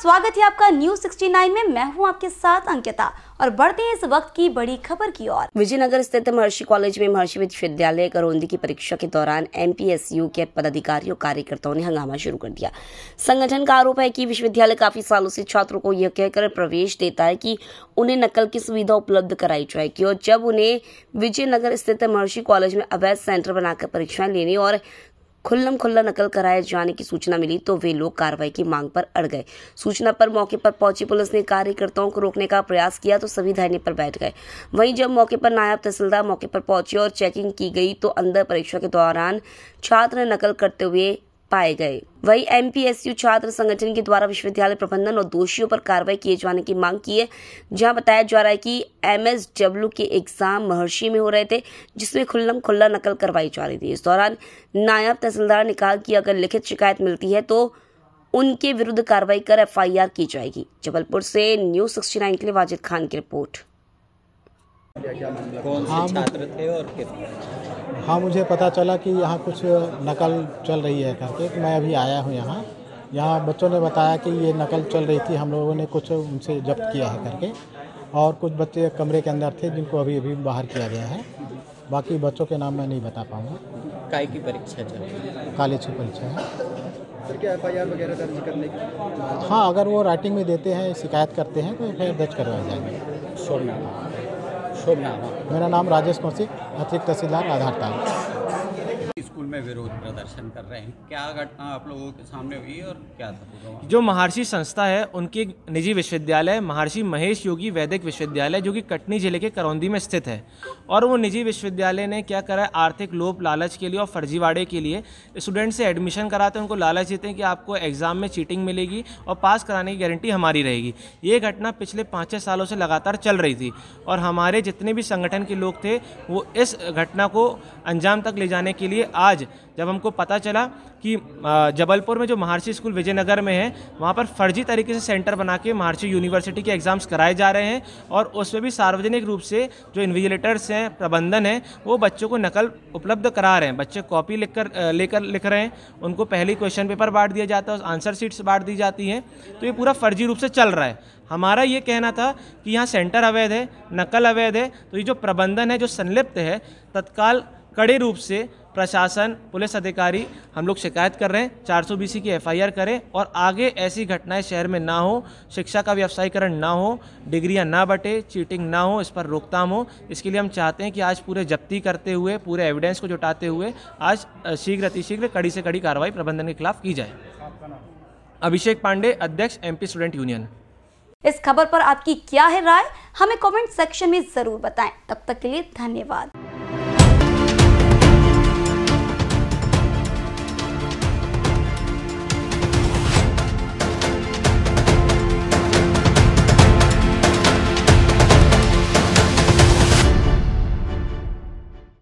स्वागत है आपका न्यूज 69 में मैं हूं आपके साथ अंकिता और बढ़ते हैं इस वक्त की बड़ी खबर की ओर विजयनगर स्थित महर्षि कॉलेज में महर्षि विश्वविद्यालय करौंदी की परीक्षा के दौरान एम के पदाधिकारियों कार्यकर्ताओं ने हंगामा शुरू कर दिया संगठन का आरोप है कि विश्वविद्यालय काफी सालों से छात्रों को यह कहकर प्रवेश देता है कि उन्हें नकल की सुविधा उपलब्ध कराई जाएगी और जब उन्हें विजयनगर स्थित महर्षि कॉलेज में अवैध सेंटर बनाकर परीक्षाएं लेने और खुल्लम खुल्ला नकल कराए जाने की सूचना मिली तो वे लोग कार्रवाई की मांग पर अड़ गए सूचना पर मौके पर पहुंची पुलिस ने कार्यकर्ताओं को रोकने का प्रयास किया तो सभी धरने पर बैठ गए वहीं जब मौके पर नायब तहसीलदार मौके पर पहुंचे और चेकिंग की गई तो अंदर परीक्षा के दौरान छात्र नकल करते हुए पाए गए वही एमपीएसयू छात्र संगठन के द्वारा विश्वविद्यालय प्रबंधन और दोषियों पर कार्रवाई किए जाने की मांग की है जहां बताया जा रहा है कि एमएसडब्ल्यू के एग्जाम महर्षि में हो रहे थे जिसमें खुल्लम खुल्ला नकल करवाई जा रही थी इस दौरान नायब तहसीलदार ने कहा कि अगर लिखित शिकायत मिलती है तो उनके विरुद्ध कार्रवाई कर एफ की जाएगी जबलपुर से न्यूज सिक्सटी के लिए वाजिद खान की रिपोर्ट कौन से हाँ, छात्र थे और हाँ मुझे पता चला कि यहाँ कुछ नकल चल रही है करके मैं अभी आया हूँ यहाँ यहाँ बच्चों ने बताया कि ये नकल चल रही थी हम लोगों ने कुछ उनसे जब्त किया है करके और कुछ बच्चे कमरे के अंदर थे जिनको अभी अभी बाहर किया गया है बाकी बच्चों के नाम मैं नहीं बता पाऊँगा काय की परीक्षा चल रही है कॉलेज की परीक्षा है हाँ अगर वो राइटिंग में देते हैं शिकायत करते हैं तो फिर दर्ज करवाया जाएगा शुभ नाम मेरा नाम राजेश कौशिक अतिरिक्त तहसीलदार आधार कार्ड में विरोध प्रदर्शन कर रहे हैं क्या घटना आप लोगों के सामने हुई और क्या था जो महर्षि संस्था है उनकी एक निजी विश्वविद्यालय महर्षि महेश योगी वैदिक विश्वविद्यालय जो कि कटनी जिले के करौंदी में स्थित है और वो निजी विश्वविद्यालय ने क्या करा है आर्थिक लोभ लालच के लिए और फर्जीवाड़े के लिए स्टूडेंट से एडमिशन कराते हैं उनको लालच देते हैं कि आपको एग्ज़ाम में चीटिंग मिलेगी और पास कराने की गारंटी हमारी रहेगी ये घटना पिछले पाँच छः सालों से लगातार चल रही थी और हमारे जितने भी संगठन के लोग थे वो इस घटना को अंजाम तक ले जाने के लिए आज आज जब हमको पता चला कि जबलपुर में जो महर्षि स्कूल विजयनगर में है वहाँ पर फर्जी तरीके से सेंटर बना के महर्षि यूनिवर्सिटी के एग्ज़ाम्स कराए जा रहे हैं और उसमें भी सार्वजनिक रूप से जो इन्विजिलेटर्स हैं प्रबंधन है वो बच्चों को नकल उपलब्ध करा रहे हैं बच्चे कॉपी लिख लेकर लिख रहे हैं उनको पहले क्वेश्चन पेपर बांट दिया जाता है आंसर शीट्स बांट दी जाती हैं तो ये पूरा फर्जी रूप से चल रहा है हमारा ये कहना था कि यहाँ सेंटर अवैध है नकल अवैध है तो ये जो प्रबंधन है जो संलिप्त है तत्काल कड़े रूप से प्रशासन पुलिस अधिकारी हम लोग शिकायत कर रहे हैं चार बीसी की एफआईआर करें और आगे ऐसी घटनाएं शहर में ना हो शिक्षा का व्यवसायीकरण ना हो डिग्रियां ना बटे चीटिंग ना हो इस पर रोकथाम हो इसके लिए हम चाहते हैं कि आज पूरे जब्ती करते हुए पूरे एविडेंस को जुटाते हुए आज शीघ्र अतिशीघ्र कड़ी से कड़ी कार्रवाई प्रबंधन के खिलाफ की जाए अभिषेक पांडे अध्यक्ष एम स्टूडेंट यूनियन इस खबर पर आपकी क्या है राय हमें कमेंट सेक्शन में ज़रूर बताएं तब तक के लिए धन्यवाद